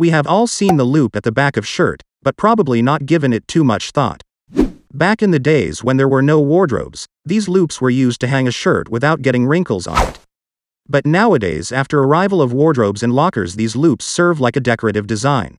We have all seen the loop at the back of shirt, but probably not given it too much thought. Back in the days when there were no wardrobes, these loops were used to hang a shirt without getting wrinkles on it. But nowadays after arrival of wardrobes and lockers these loops serve like a decorative design.